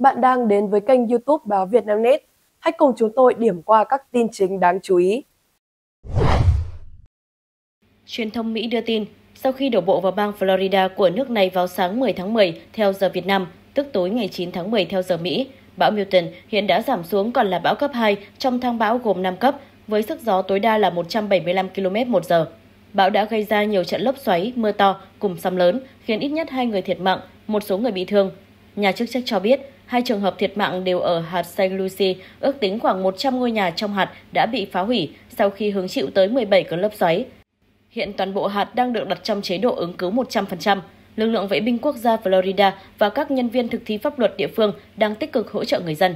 Bạn đang đến với kênh YouTube báo Vietnamnet. Hãy cùng chúng tôi điểm qua các tin chính đáng chú ý. Truyền thông Mỹ đưa tin, sau khi đổ bộ vào bang Florida của nước này vào sáng 10 tháng 10 theo giờ Việt Nam, tức tối ngày 9 tháng 10 theo giờ Mỹ, bão Milton hiện đã giảm xuống còn là bão cấp 2 trong thang bão gồm 5 cấp với sức gió tối đa là 175 km một giờ. Bão đã gây ra nhiều trận lốc xoáy, mưa to cùng sóng lớn, khiến ít nhất hai người thiệt mạng, một số người bị thương. Nhà chức trách cho biết, Hai trường hợp thiệt mạng đều ở hạt Saint Lucie, ước tính khoảng 100 ngôi nhà trong hạt đã bị phá hủy sau khi hứng chịu tới 17 cơn lốc xoáy. Hiện toàn bộ hạt đang được đặt trong chế độ ứng cứu 100%. Lực lượng vệ binh quốc gia Florida và các nhân viên thực thi pháp luật địa phương đang tích cực hỗ trợ người dân.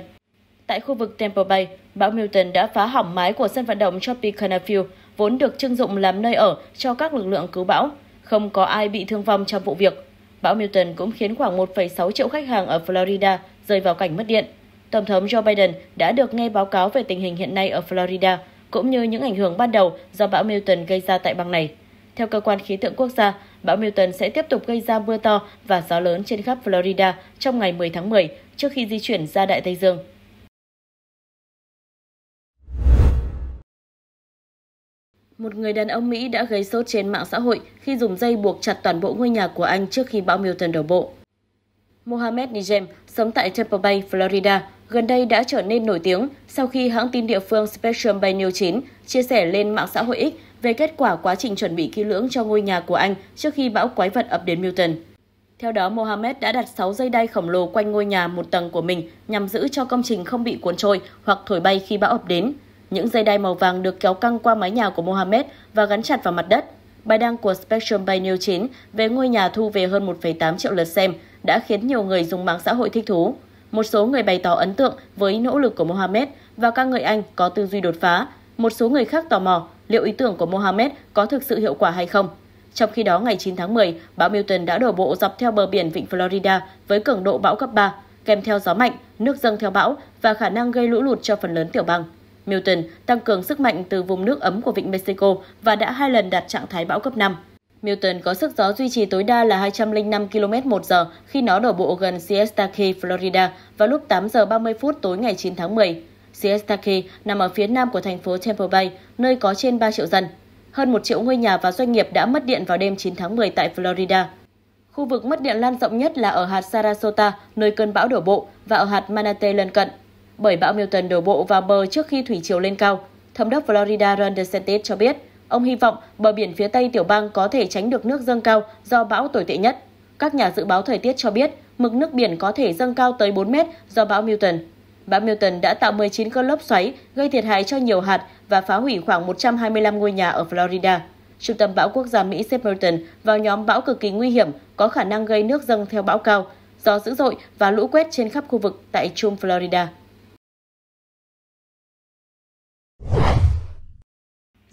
Tại khu vực Tampa Bay, bão Milton đã phá hỏng mái của sân vận động Tropicana Field, vốn được trưng dụng làm nơi ở cho các lực lượng cứu bão. Không có ai bị thương vong trong vụ việc. Bão Milton cũng khiến khoảng 1,6 triệu khách hàng ở Florida rơi vào cảnh mất điện. Tổng thống Joe Biden đã được nghe báo cáo về tình hình hiện nay ở Florida, cũng như những ảnh hưởng ban đầu do bão Milton gây ra tại bang này. Theo cơ quan khí tượng quốc gia, bão Milton sẽ tiếp tục gây ra mưa to và gió lớn trên khắp Florida trong ngày 10 tháng 10 trước khi di chuyển ra Đại Tây Dương. Một người đàn ông Mỹ đã gây sốt trên mạng xã hội khi dùng dây buộc chặt toàn bộ ngôi nhà của anh trước khi bão Milton đổ bộ. Mohamed Nijem sống tại Tampa Bay, Florida, gần đây đã trở nên nổi tiếng sau khi hãng tin địa phương Spectrum Bay News 9 chia sẻ lên mạng xã hội X về kết quả quá trình chuẩn bị kỹ lưỡng cho ngôi nhà của anh trước khi bão quái vật ập đến Milton. Theo đó, Mohamed đã đặt 6 dây đai khổng lồ quanh ngôi nhà một tầng của mình nhằm giữ cho công trình không bị cuốn trôi hoặc thổi bay khi bão ập đến. Những dây đai màu vàng được kéo căng qua mái nhà của Mohamed và gắn chặt vào mặt đất. Bài đăng của Spectrum Bay News 9 về ngôi nhà thu về hơn 1,8 triệu lượt xem, đã khiến nhiều người dùng mạng xã hội thích thú. Một số người bày tỏ ấn tượng với nỗ lực của Mohamed và các người Anh có tư duy đột phá. Một số người khác tò mò liệu ý tưởng của Mohamed có thực sự hiệu quả hay không. Trong khi đó, ngày 9 tháng 10, bão Milton đã đổ bộ dọc theo bờ biển vịnh Florida với cường độ bão cấp 3, kèm theo gió mạnh, nước dâng theo bão và khả năng gây lũ lụt cho phần lớn tiểu bang. Milton tăng cường sức mạnh từ vùng nước ấm của vịnh Mexico và đã hai lần đạt trạng thái bão cấp 5. Milton có sức gió duy trì tối đa là 205 km một giờ khi nó đổ bộ gần Siesta Key, Florida vào lúc 8 giờ 30 phút tối ngày 9 tháng 10. Siesta Key nằm ở phía nam của thành phố Tampa Bay, nơi có trên 3 triệu dân. Hơn 1 triệu ngôi nhà và doanh nghiệp đã mất điện vào đêm 9 tháng 10 tại Florida. Khu vực mất điện lan rộng nhất là ở hạt Sarasota, nơi cơn bão đổ bộ, và ở hạt Manatee lân cận. Bởi bão Milton đổ bộ vào bờ trước khi thủy triều lên cao, Thống đốc Florida Ron DeSantis cho biết Ông hy vọng bờ biển phía tây tiểu bang có thể tránh được nước dâng cao do bão tồi tệ nhất. Các nhà dự báo thời tiết cho biết mực nước biển có thể dâng cao tới 4 mét do bão Milton. Bão Milton đã tạo 19 cơn lốc xoáy, gây thiệt hại cho nhiều hạt và phá hủy khoảng 125 ngôi nhà ở Florida. Trung tâm bão quốc gia Mỹ xếp Milton vào nhóm bão cực kỳ nguy hiểm, có khả năng gây nước dâng theo bão cao, gió dữ dội và lũ quét trên khắp khu vực tại Trung Florida.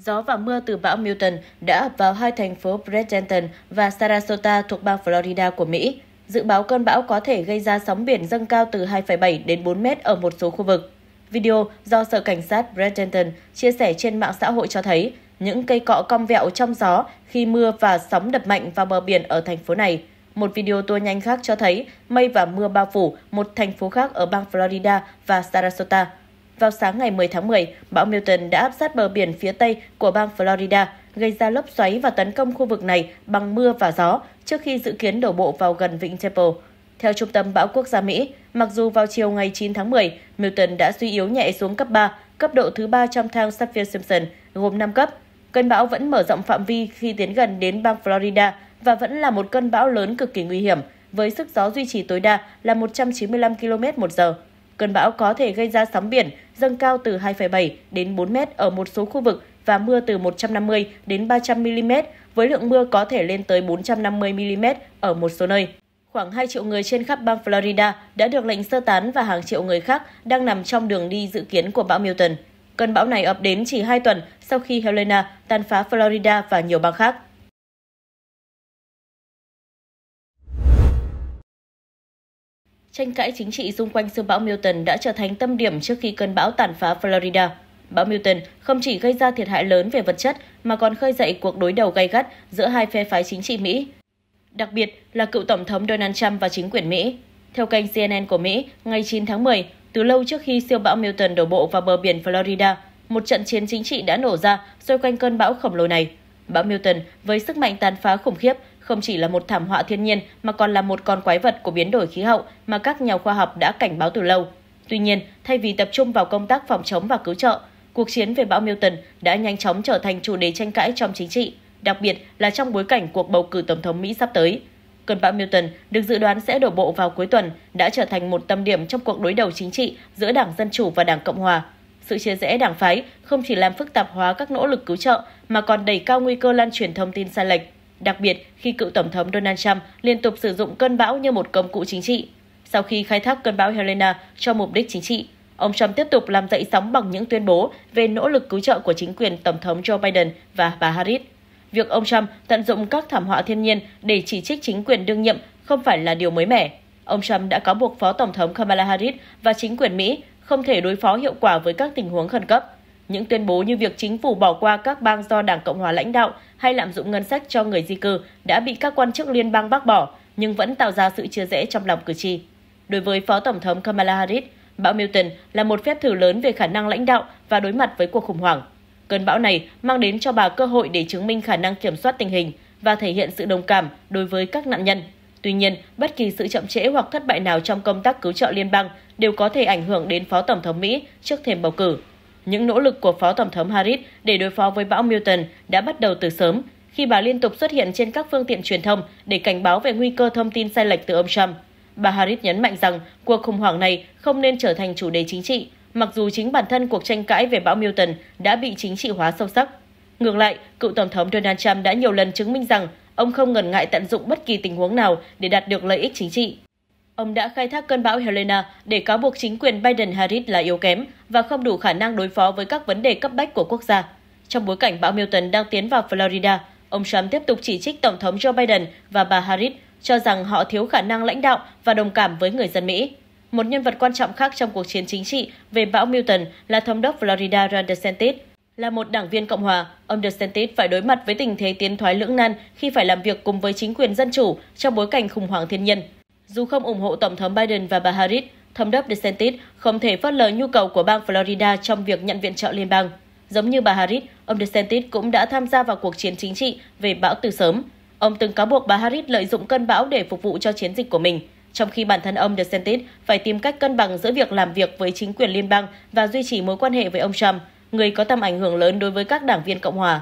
Gió và mưa từ bão Milton đã ập vào hai thành phố Bradenton và Sarasota thuộc bang Florida của Mỹ. Dự báo cơn bão có thể gây ra sóng biển dâng cao từ 2,7 đến 4 mét ở một số khu vực. Video do Sở Cảnh sát Bradenton chia sẻ trên mạng xã hội cho thấy những cây cọ cong vẹo trong gió khi mưa và sóng đập mạnh vào bờ biển ở thành phố này. Một video tua nhanh khác cho thấy mây và mưa bao phủ một thành phố khác ở bang Florida và Sarasota. Vào sáng ngày 10 tháng 10, bão Milton đã áp sát bờ biển phía tây của bang Florida, gây ra lốc xoáy và tấn công khu vực này bằng mưa và gió trước khi dự kiến đổ bộ vào gần vịnh Temple. Theo Trung tâm Bão Quốc gia Mỹ, mặc dù vào chiều ngày 9 tháng 10, Milton đã suy yếu nhẹ xuống cấp 3, cấp độ thứ 3 trong thang Saffir-Simpson, gồm 5 cấp. Cơn bão vẫn mở rộng phạm vi khi tiến gần đến bang Florida và vẫn là một cơn bão lớn cực kỳ nguy hiểm, với sức gió duy trì tối đa là 195 km một giờ. Cơn bão có thể gây ra sóng biển dâng cao từ 2,7 đến 4 mét ở một số khu vực và mưa từ 150 đến 300 mm, với lượng mưa có thể lên tới 450 mm ở một số nơi. Khoảng 2 triệu người trên khắp bang Florida đã được lệnh sơ tán và hàng triệu người khác đang nằm trong đường đi dự kiến của bão Milton. Cơn bão này ập đến chỉ 2 tuần sau khi Helena tàn phá Florida và nhiều bang khác. Tranh cãi chính trị xung quanh siêu bão Milton đã trở thành tâm điểm trước khi cơn bão tàn phá Florida. Bão Milton không chỉ gây ra thiệt hại lớn về vật chất mà còn khơi dậy cuộc đối đầu gay gắt giữa hai phe phái chính trị Mỹ, đặc biệt là cựu Tổng thống Donald Trump và chính quyền Mỹ. Theo kênh CNN của Mỹ, ngày 9 tháng 10, từ lâu trước khi siêu bão Milton đổ bộ vào bờ biển Florida, một trận chiến chính trị đã nổ ra xoay quanh cơn bão khổng lồ này. Bão Milton với sức mạnh tàn phá khủng khiếp không chỉ là một thảm họa thiên nhiên mà còn là một con quái vật của biến đổi khí hậu mà các nhà khoa học đã cảnh báo từ lâu. Tuy nhiên, thay vì tập trung vào công tác phòng chống và cứu trợ, cuộc chiến về bão Milton đã nhanh chóng trở thành chủ đề tranh cãi trong chính trị, đặc biệt là trong bối cảnh cuộc bầu cử tổng thống Mỹ sắp tới. Cơn bão Milton được dự đoán sẽ đổ bộ vào cuối tuần đã trở thành một tâm điểm trong cuộc đối đầu chính trị giữa Đảng Dân Chủ và Đảng Cộng Hòa. Sự chia rẽ đảng phái không chỉ làm phức tạp hóa các nỗ lực cứu trợ mà còn đẩy cao nguy cơ lan truyền thông tin sai lệch, đặc biệt khi cựu Tổng thống Donald Trump liên tục sử dụng cơn bão như một công cụ chính trị. Sau khi khai thác cơn bão Helena cho mục đích chính trị, ông Trump tiếp tục làm dậy sóng bằng những tuyên bố về nỗ lực cứu trợ của chính quyền Tổng thống Joe Biden và bà Harris. Việc ông Trump tận dụng các thảm họa thiên nhiên để chỉ trích chính quyền đương nhiệm không phải là điều mới mẻ. Ông Trump đã cáo buộc Phó Tổng thống Kamala Harris và chính quyền Mỹ không thể đối phó hiệu quả với các tình huống khẩn cấp. Những tuyên bố như việc chính phủ bỏ qua các bang do Đảng Cộng hòa lãnh đạo hay lạm dụng ngân sách cho người di cư đã bị các quan chức liên bang bác bỏ, nhưng vẫn tạo ra sự chia rẽ trong lòng cử tri. Đối với Phó Tổng thống Kamala Harris, bão Milton là một phép thử lớn về khả năng lãnh đạo và đối mặt với cuộc khủng hoảng. Cơn bão này mang đến cho bà cơ hội để chứng minh khả năng kiểm soát tình hình và thể hiện sự đồng cảm đối với các nạn nhân. Tuy nhiên, bất kỳ sự chậm trễ hoặc thất bại nào trong công tác cứu trợ liên bang đều có thể ảnh hưởng đến Phó Tổng thống Mỹ trước thềm bầu cử. Những nỗ lực của Phó Tổng thống Harris để đối phó với bão Milton đã bắt đầu từ sớm, khi bà liên tục xuất hiện trên các phương tiện truyền thông để cảnh báo về nguy cơ thông tin sai lệch từ ông Trump. Bà Harris nhấn mạnh rằng cuộc khủng hoảng này không nên trở thành chủ đề chính trị, mặc dù chính bản thân cuộc tranh cãi về bão Milton đã bị chính trị hóa sâu sắc. Ngược lại, cựu Tổng thống Donald Trump đã nhiều lần chứng minh rằng ông không ngần ngại tận dụng bất kỳ tình huống nào để đạt được lợi ích chính trị. Ông đã khai thác cơn bão Helena để cáo buộc chính quyền Biden-Harris là yếu kém và không đủ khả năng đối phó với các vấn đề cấp bách của quốc gia. Trong bối cảnh bão Milton đang tiến vào Florida, ông Trump tiếp tục chỉ trích Tổng thống Joe Biden và bà Harris cho rằng họ thiếu khả năng lãnh đạo và đồng cảm với người dân Mỹ. Một nhân vật quan trọng khác trong cuộc chiến chính trị về bão Milton là thống đốc Florida Ron DeSantis. Là một đảng viên Cộng hòa, ông DeSantis phải đối mặt với tình thế tiến thoái lưỡng nan khi phải làm việc cùng với chính quyền dân chủ trong bối cảnh khủng hoảng thiên nhiên dù không ủng hộ Tổng thống Biden và bà Harris, thống đốc DeSantis không thể phớt lờ nhu cầu của bang Florida trong việc nhận viện trợ liên bang. Giống như bà Harris, ông DeSantis cũng đã tham gia vào cuộc chiến chính trị về bão từ sớm. Ông từng cáo buộc bà Harris lợi dụng cơn bão để phục vụ cho chiến dịch của mình, trong khi bản thân ông DeSantis phải tìm cách cân bằng giữa việc làm việc với chính quyền liên bang và duy trì mối quan hệ với ông Trump, người có tầm ảnh hưởng lớn đối với các đảng viên Cộng hòa.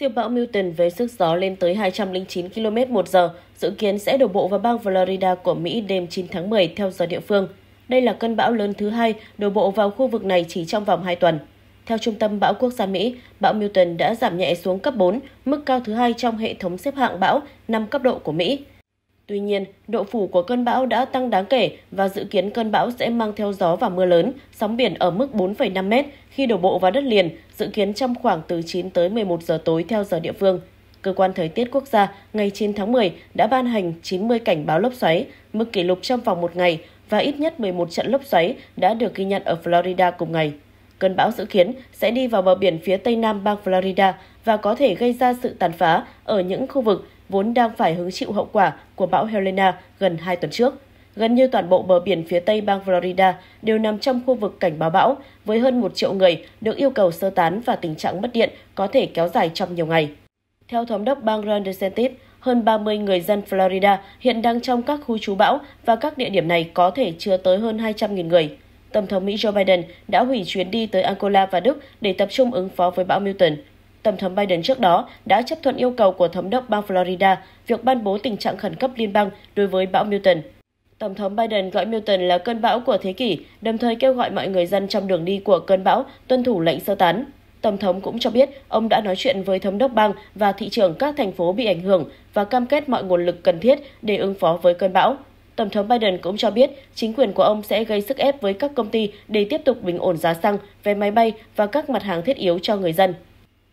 Siêu bão Milton với sức gió lên tới 209 km một giờ, dự kiến sẽ đổ bộ vào bang Florida của Mỹ đêm 9 tháng 10 theo giờ địa phương. Đây là cơn bão lớn thứ hai đổ bộ vào khu vực này chỉ trong vòng 2 tuần. Theo Trung tâm Bão Quốc gia Mỹ, bão Milton đã giảm nhẹ xuống cấp 4, mức cao thứ hai trong hệ thống xếp hạng bão 5 cấp độ của Mỹ. Tuy nhiên, độ phủ của cơn bão đã tăng đáng kể và dự kiến cơn bão sẽ mang theo gió và mưa lớn, sóng biển ở mức 4,5 m khi đổ bộ vào đất liền, dự kiến trong khoảng từ 9 tới 11 giờ tối theo giờ địa phương. Cơ quan Thời tiết Quốc gia ngày 9 tháng 10 đã ban hành 90 cảnh báo lốc xoáy, mức kỷ lục trong vòng một ngày và ít nhất 11 trận lốc xoáy đã được ghi nhận ở Florida cùng ngày. Cơn bão dự kiến sẽ đi vào bờ biển phía tây nam bang Florida và có thể gây ra sự tàn phá ở những khu vực vốn đang phải hứng chịu hậu quả của bão Helena gần 2 tuần trước. Gần như toàn bộ bờ biển phía tây bang Florida đều nằm trong khu vực cảnh báo bão, với hơn 1 triệu người được yêu cầu sơ tán và tình trạng mất điện có thể kéo dài trong nhiều ngày. Theo thống đốc bang Ron DeSantis, hơn 30 người dân Florida hiện đang trong các khu trú bão và các địa điểm này có thể chưa tới hơn 200.000 người. Tổng thống Mỹ Joe Biden đã hủy chuyến đi tới Angola và Đức để tập trung ứng phó với bão Milton. Tổng thống Biden trước đó đã chấp thuận yêu cầu của thống đốc bang Florida việc ban bố tình trạng khẩn cấp liên bang đối với bão Milton. Tổng thống Biden gọi Milton là cơn bão của thế kỷ, đồng thời kêu gọi mọi người dân trong đường đi của cơn bão tuân thủ lệnh sơ tán. Tổng thống cũng cho biết ông đã nói chuyện với thống đốc bang và thị trưởng các thành phố bị ảnh hưởng và cam kết mọi nguồn lực cần thiết để ứng phó với cơn bão. Tổng thống Biden cũng cho biết chính quyền của ông sẽ gây sức ép với các công ty để tiếp tục bình ổn giá xăng, vé máy bay và các mặt hàng thiết yếu cho người dân.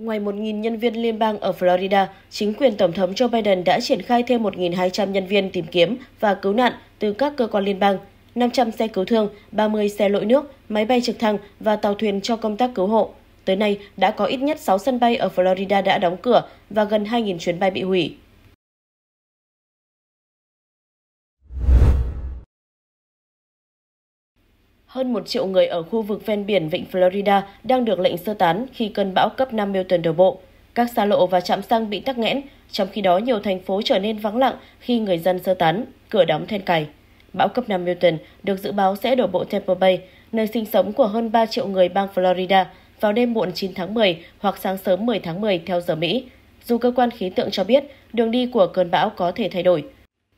Ngoài 1.000 nhân viên liên bang ở Florida, chính quyền Tổng thống Joe Biden đã triển khai thêm 1.200 nhân viên tìm kiếm và cứu nạn từ các cơ quan liên bang, 500 xe cứu thương, 30 xe lội nước, máy bay trực thăng và tàu thuyền cho công tác cứu hộ. Tới nay, đã có ít nhất 6 sân bay ở Florida đã đóng cửa và gần 2.000 chuyến bay bị hủy. Hơn một triệu người ở khu vực ven biển vịnh Florida đang được lệnh sơ tán khi cơn bão cấp 5 Milton đổ bộ. Các xa lộ và trạm xăng bị tắc nghẽn, trong khi đó nhiều thành phố trở nên vắng lặng khi người dân sơ tán, cửa đóng then cài. Bão cấp 5 Milton được dự báo sẽ đổ bộ Tampa Bay, nơi sinh sống của hơn 3 triệu người bang Florida vào đêm muộn 9 tháng 10 hoặc sáng sớm 10 tháng 10 theo giờ Mỹ. Dù cơ quan khí tượng cho biết, đường đi của cơn bão có thể thay đổi.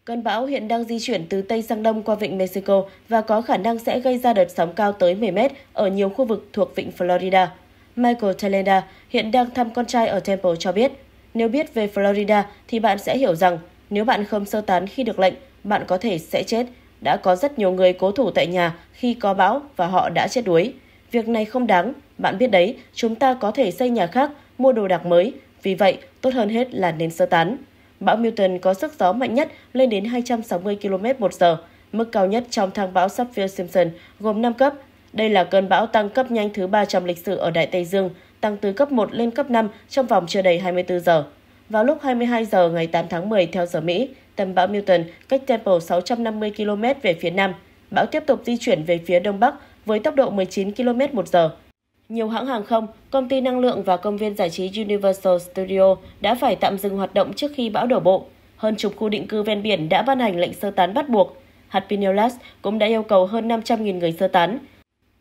Cơn bão hiện đang di chuyển từ Tây sang Đông qua vịnh Mexico và có khả năng sẽ gây ra đợt sóng cao tới 10 mét ở nhiều khu vực thuộc vịnh Florida. Michael Telenda hiện đang thăm con trai ở Temple cho biết, nếu biết về Florida thì bạn sẽ hiểu rằng nếu bạn không sơ tán khi được lệnh, bạn có thể sẽ chết. Đã có rất nhiều người cố thủ tại nhà khi có bão và họ đã chết đuối. Việc này không đáng, bạn biết đấy, chúng ta có thể xây nhà khác, mua đồ đạc mới, vì vậy tốt hơn hết là nên sơ tán. Bão Milton có sức gió mạnh nhất lên đến 260 km một giờ, mức cao nhất trong thang bão Saffir-Simpson gồm 5 cấp. Đây là cơn bão tăng cấp nhanh thứ 3 trong lịch sử ở Đại Tây Dương, tăng từ cấp 1 lên cấp 5 trong vòng chưa đầy 24 giờ. Vào lúc 22 giờ ngày 8 tháng 10 theo giờ Mỹ, tâm bão Milton cách Temple 650 km về phía nam. Bão tiếp tục di chuyển về phía đông bắc với tốc độ 19 km một giờ. Nhiều hãng hàng không, công ty năng lượng và công viên giải trí Universal Studio đã phải tạm dừng hoạt động trước khi bão đổ bộ. Hơn chục khu định cư ven biển đã ban hành lệnh sơ tán bắt buộc. Hạt Pinellas cũng đã yêu cầu hơn 500.000 người sơ tán.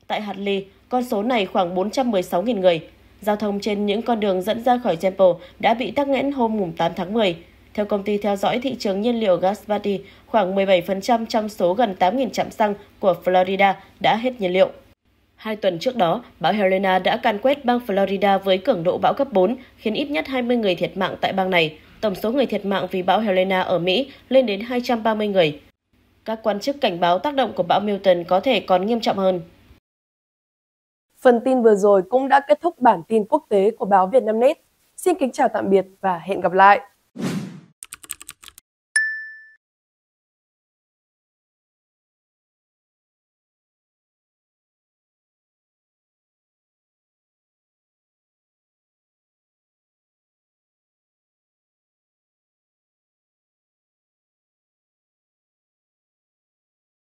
Tại hạt Lee, con số này khoảng 416.000 người. Giao thông trên những con đường dẫn ra khỏi Temple đã bị tắc nghẽn hôm 8 tháng 10. Theo công ty theo dõi thị trường nhiên liệu Gaspardi, khoảng 17% trong số gần 8.000 trạm xăng của Florida đã hết nhiên liệu. Hai tuần trước đó, bão Helena đã can quét bang Florida với cường độ bão cấp 4, khiến ít nhất 20 người thiệt mạng tại bang này. Tổng số người thiệt mạng vì bão Helena ở Mỹ lên đến 230 người. Các quan chức cảnh báo tác động của bão Milton có thể còn nghiêm trọng hơn. Phần tin vừa rồi cũng đã kết thúc bản tin quốc tế của báo Việt Nam Vietnamnet. Xin kính chào tạm biệt và hẹn gặp lại!